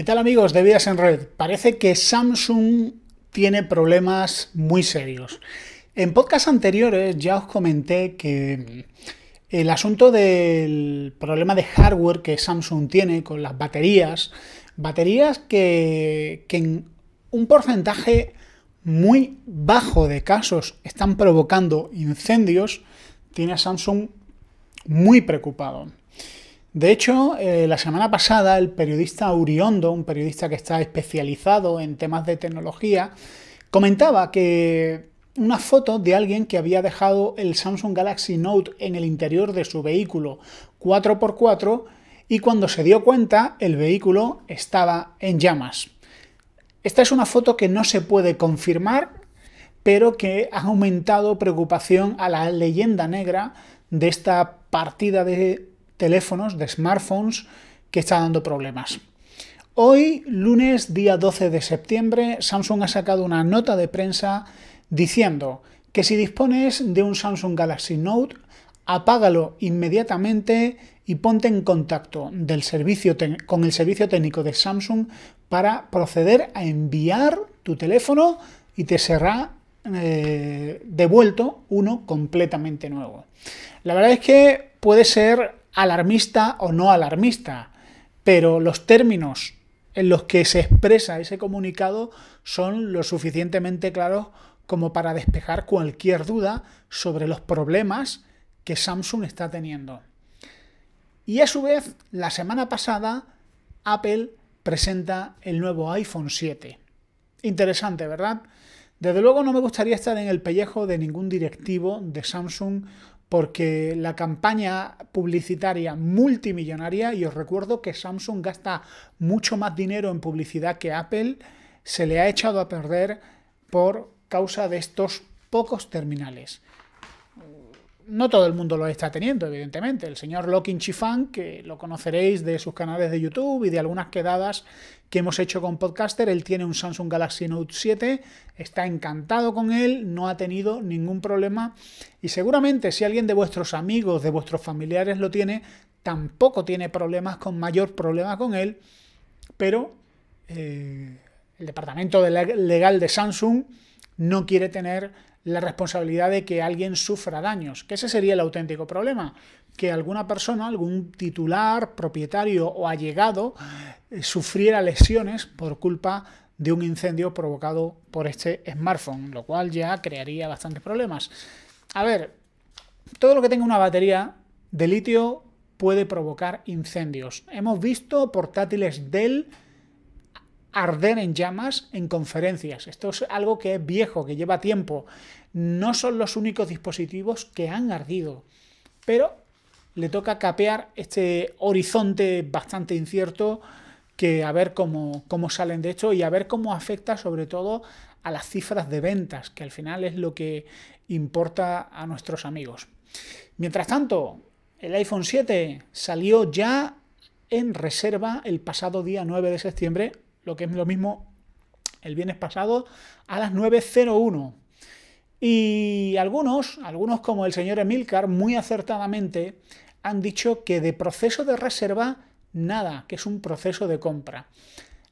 ¿Qué tal amigos de Vidas en Red? Parece que Samsung tiene problemas muy serios. En podcast anteriores ya os comenté que el asunto del problema de hardware que Samsung tiene con las baterías, baterías que, que en un porcentaje muy bajo de casos están provocando incendios, tiene a Samsung muy preocupado. De hecho, eh, la semana pasada el periodista Uriondo, un periodista que está especializado en temas de tecnología, comentaba que una foto de alguien que había dejado el Samsung Galaxy Note en el interior de su vehículo 4x4 y cuando se dio cuenta el vehículo estaba en llamas. Esta es una foto que no se puede confirmar, pero que ha aumentado preocupación a la leyenda negra de esta partida de teléfonos, de smartphones, que está dando problemas. Hoy, lunes, día 12 de septiembre, Samsung ha sacado una nota de prensa diciendo que si dispones de un Samsung Galaxy Note, apágalo inmediatamente y ponte en contacto del servicio con el servicio técnico de Samsung para proceder a enviar tu teléfono y te será eh, devuelto uno completamente nuevo. La verdad es que puede ser alarmista o no alarmista, pero los términos en los que se expresa ese comunicado son lo suficientemente claros como para despejar cualquier duda sobre los problemas que Samsung está teniendo. Y a su vez, la semana pasada, Apple presenta el nuevo iPhone 7. Interesante, ¿verdad? Desde luego no me gustaría estar en el pellejo de ningún directivo de Samsung porque la campaña publicitaria multimillonaria, y os recuerdo que Samsung gasta mucho más dinero en publicidad que Apple, se le ha echado a perder por causa de estos pocos terminales no todo el mundo lo está teniendo, evidentemente. El señor Lokin Chifan, que lo conoceréis de sus canales de YouTube y de algunas quedadas que hemos hecho con Podcaster, él tiene un Samsung Galaxy Note 7, está encantado con él, no ha tenido ningún problema y seguramente si alguien de vuestros amigos, de vuestros familiares lo tiene, tampoco tiene problemas con mayor problema con él, pero eh, el departamento legal de Samsung no quiere tener la responsabilidad de que alguien sufra daños, que ese sería el auténtico problema, que alguna persona, algún titular, propietario o allegado eh, sufriera lesiones por culpa de un incendio provocado por este smartphone, lo cual ya crearía bastantes problemas. A ver, todo lo que tenga una batería de litio puede provocar incendios. Hemos visto portátiles Dell arder en llamas en conferencias. Esto es algo que es viejo, que lleva tiempo. No son los únicos dispositivos que han ardido, pero le toca capear este horizonte bastante incierto que a ver cómo, cómo salen de hecho y a ver cómo afecta sobre todo a las cifras de ventas, que al final es lo que importa a nuestros amigos. Mientras tanto, el iPhone 7 salió ya en reserva el pasado día 9 de septiembre lo que es lo mismo el viernes pasado a las 9.01. Y algunos, algunos como el señor Emilcar, muy acertadamente, han dicho que de proceso de reserva nada, que es un proceso de compra.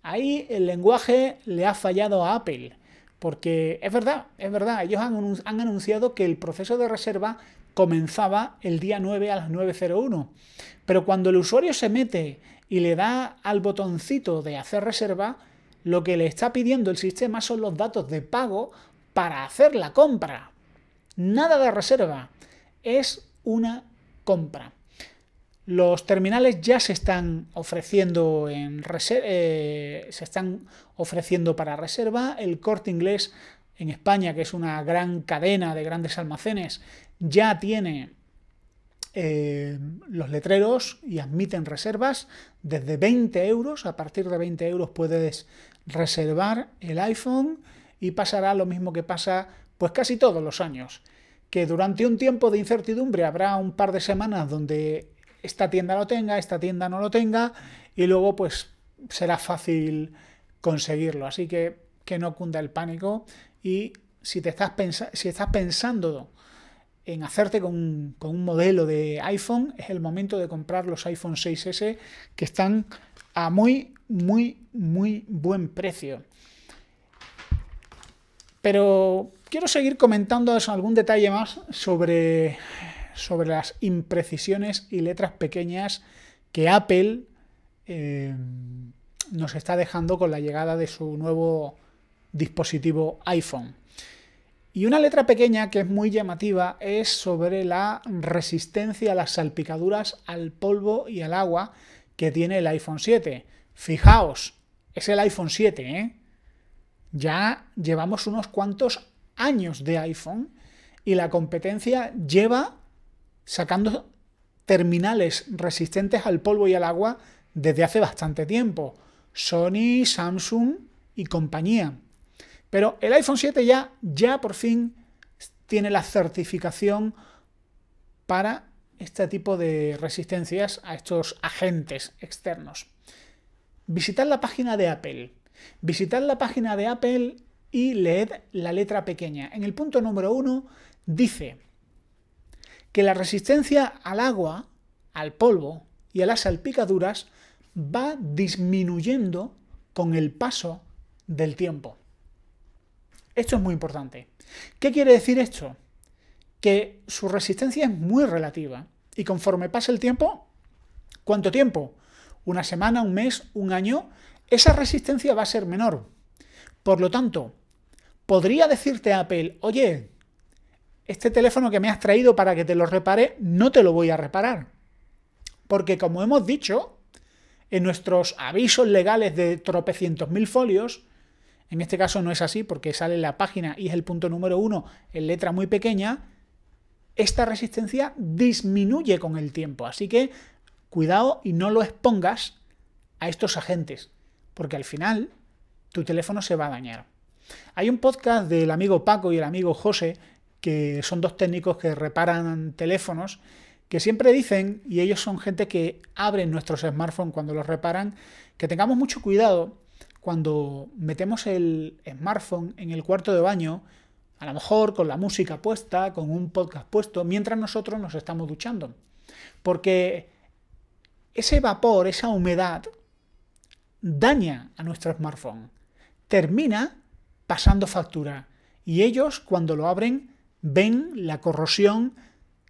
Ahí el lenguaje le ha fallado a Apple, porque es verdad, es verdad, ellos han, anunciado que el proceso de reserva comenzaba el día 9 a las 9.01, pero cuando el usuario se mete y le da al botoncito de hacer reserva, lo que le está pidiendo el sistema son los datos de pago para hacer la compra. Nada de reserva. Es una compra. Los terminales ya se están ofreciendo en eh, se están ofreciendo para reserva. El corte inglés en España, que es una gran cadena de grandes almacenes, ya tiene eh, los letreros y admiten reservas desde 20 euros. A partir de 20 euros puedes reservar el iPhone y pasará lo mismo que pasa pues casi todos los años. Que durante un tiempo de incertidumbre habrá un par de semanas donde esta tienda lo tenga, esta tienda no lo tenga y luego pues será fácil conseguirlo. Así que que no cunda el pánico y si, te estás, si estás pensando en hacerte con, un modelo de iPhone, es el momento de comprar los iPhone 6S que están a muy, muy, muy buen precio. Pero quiero seguir comentando algún detalle más sobre, sobre las imprecisiones y letras pequeñas que Apple eh, nos está dejando con la llegada de su nuevo dispositivo iPhone. Y una letra pequeña que es muy llamativa es sobre la resistencia a las salpicaduras al polvo y al agua que tiene el iPhone 7. Fijaos, es el iPhone 7, ¿eh? Ya llevamos unos cuantos años de iPhone y la competencia lleva sacando terminales resistentes al polvo y al agua desde hace bastante tiempo. Sony, Samsung y compañía. Pero el iPhone 7 ya, ya por fin tiene la certificación para este tipo de resistencias a estos agentes externos. Visitar la página de Apple. Visitar la página de Apple y leed la letra pequeña. En el punto número uno dice que la resistencia al agua, al polvo y a las salpicaduras va disminuyendo con el paso del tiempo. Esto es muy importante. ¿Qué quiere decir esto? Que su resistencia es muy relativa y conforme pasa el tiempo, ¿cuánto tiempo? Una semana, un mes, un año, esa resistencia va a ser menor. Por lo tanto, podría decirte a Apple, oye, este teléfono que me has traído para que te lo repare, no te lo voy a reparar. Porque como hemos dicho, en nuestros avisos legales de tropecientos mil folios, en este caso no es así porque sale la página y es el punto número uno en letra muy pequeña. Esta resistencia disminuye con el tiempo, así que cuidado y no lo expongas a estos agentes, porque al final tu teléfono se va a dañar. Hay un podcast del amigo Paco y el amigo José, que son dos técnicos que reparan teléfonos, que siempre dicen, y ellos son gente que abren nuestros smartphones cuando los reparan, que tengamos mucho cuidado cuando metemos el smartphone en el cuarto de baño, a lo mejor con la música puesta, con un podcast puesto, mientras nosotros nos estamos duchando. Porque ese vapor, esa humedad, daña a nuestro smartphone. Termina pasando factura. Y ellos, cuando lo abren, ven la corrosión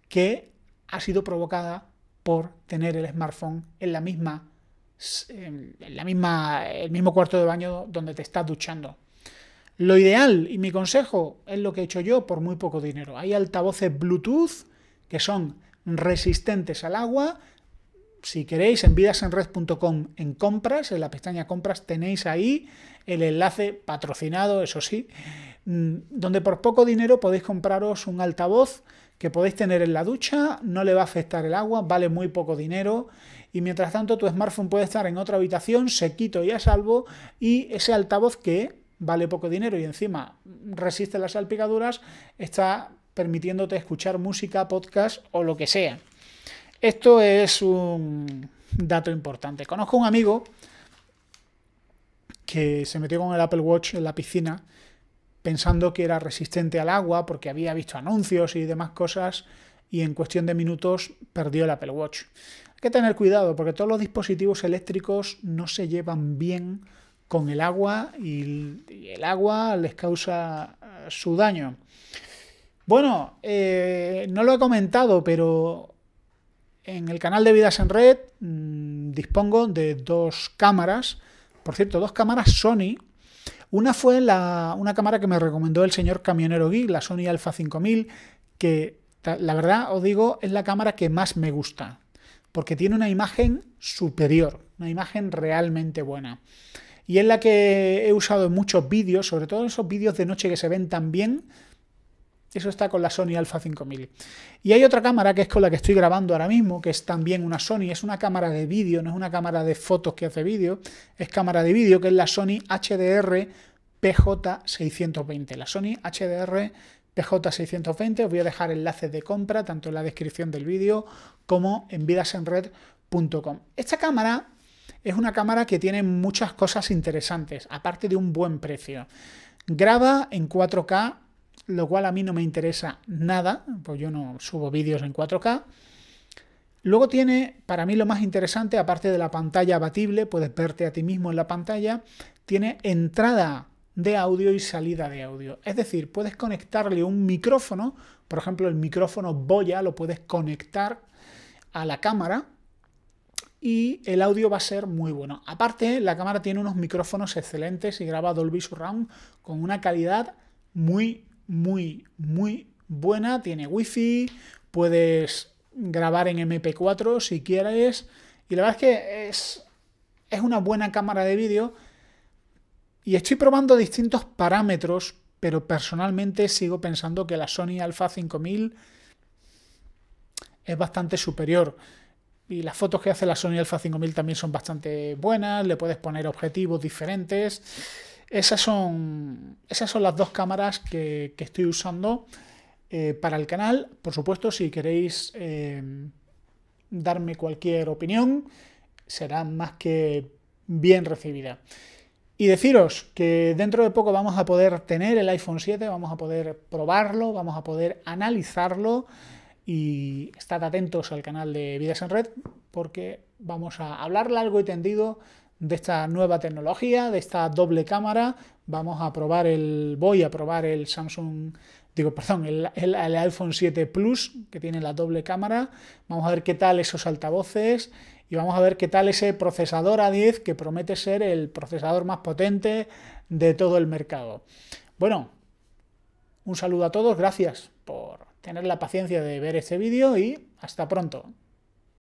que ha sido provocada por tener el smartphone en la misma la misma, el mismo cuarto de baño donde te estás duchando. Lo ideal y mi consejo es lo que he hecho yo por muy poco dinero. Hay altavoces Bluetooth que son resistentes al agua. Si queréis, en vidasenred.com en compras, en la pestaña compras tenéis ahí el enlace patrocinado, eso sí, mm, donde por poco dinero podéis compraros un altavoz que podéis tener en la ducha, no le va a afectar el agua, vale muy poco dinero y mientras tanto tu smartphone puede estar en otra habitación, sequito y a salvo, y ese altavoz que vale poco dinero y encima resiste las salpicaduras, está permitiéndote escuchar música, podcast o lo que sea. Esto es un dato importante. Conozco un amigo que se metió con el Apple Watch en la piscina pensando que era resistente al agua porque había visto anuncios y demás cosas y en cuestión de minutos perdió el Apple Watch. Hay que tener cuidado porque todos los dispositivos eléctricos no se llevan bien con el agua y el agua les causa eh, su daño. Bueno, eh, no lo he comentado, pero en el canal de Vidas en Red mm, dispongo de dos cámaras, por cierto, dos cámaras Sony. Una fue una cámara que me recomendó el señor camionero Gui, la Sony Alpha 5000, que la verdad, os digo, es la cámara que más me gusta, porque tiene una imagen superior, una imagen realmente buena. Y es la que he usado en muchos vídeos, sobre todo en esos vídeos de noche que se ven tan bien. Eso está con la Sony Alpha 5000. Y hay otra cámara que es con la que estoy grabando ahora mismo, que es también una Sony. Es una cámara de vídeo, no es una cámara de fotos que hace vídeo. Es cámara de vídeo, que es la Sony HDR PJ620. La Sony HDR j 620 Os voy a dejar enlaces de compra tanto en la descripción del vídeo como en vidasenred.com. Esta cámara es una cámara que tiene muchas cosas interesantes, aparte de un buen precio. Graba en 4K, lo cual a mí no me interesa nada, pues yo no subo vídeos en 4K. Luego tiene, para mí lo más interesante, aparte de la pantalla abatible, puedes verte a ti mismo en la pantalla, tiene entrada de audio y salida de audio. Es decir, puedes conectarle un micrófono, por ejemplo, el micrófono Boya lo puedes conectar a la cámara y el audio va a ser muy bueno. Aparte, la cámara tiene unos micrófonos excelentes y graba Dolby Surround con una calidad muy, muy, muy buena. Tiene wifi, puedes grabar en MP4 si quieres. Y la verdad es que es, es una buena cámara de vídeo y estoy probando distintos parámetros, pero personalmente sigo pensando que la Sony Alpha 5000 es bastante superior. Y las fotos que hace la Sony Alpha 5000 también son bastante buenas, le puedes poner objetivos diferentes. Esas son, esas son las dos cámaras que, estoy usando eh, para el canal. Por supuesto, si queréis eh, darme cualquier opinión, será más que bien recibida. Y deciros que dentro de poco vamos a poder tener el iPhone 7, vamos a poder probarlo, vamos a poder analizarlo y estad atentos al canal de Vidas en Red porque vamos a hablar largo y tendido de esta nueva tecnología, de esta doble cámara. Vamos a probar el, voy a probar el Samsung digo, perdón, el, el, iPhone 7 Plus, que tiene la doble cámara. Vamos a ver qué tal esos altavoces y vamos a ver qué tal ese procesador A10 que promete ser el procesador más potente de todo el mercado. Bueno, un saludo a todos, gracias por tener la paciencia de ver este vídeo y hasta pronto.